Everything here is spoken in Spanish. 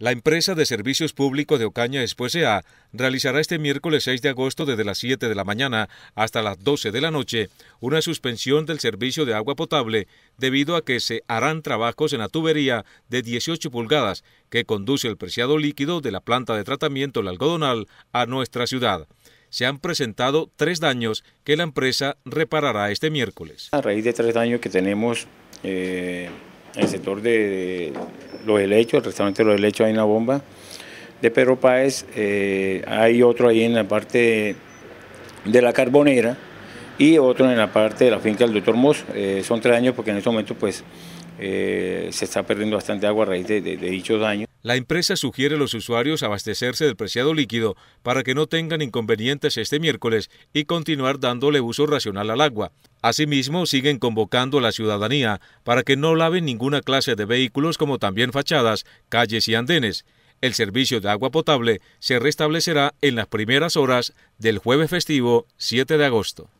La empresa de servicios públicos de Ocaña Espuesea realizará este miércoles 6 de agosto desde las 7 de la mañana hasta las 12 de la noche una suspensión del servicio de agua potable debido a que se harán trabajos en la tubería de 18 pulgadas que conduce el preciado líquido de la planta de tratamiento El Algodonal a nuestra ciudad se han presentado tres daños que la empresa reparará este miércoles. A raíz de tres daños que tenemos eh, en el sector de, los Helechos, el restaurante Los Helechos hay una bomba de Pedro Páez, eh, hay otro ahí en la parte de la Carbonera y otro en la parte de la finca del doctor Mos, eh, son tres años porque en este momento pues eh, se está perdiendo bastante agua a raíz de, de dichos daños. La empresa sugiere a los usuarios abastecerse del preciado líquido para que no tengan inconvenientes este miércoles y continuar dándole uso racional al agua. Asimismo, siguen convocando a la ciudadanía para que no laven ninguna clase de vehículos como también fachadas, calles y andenes. El servicio de agua potable se restablecerá en las primeras horas del jueves festivo 7 de agosto.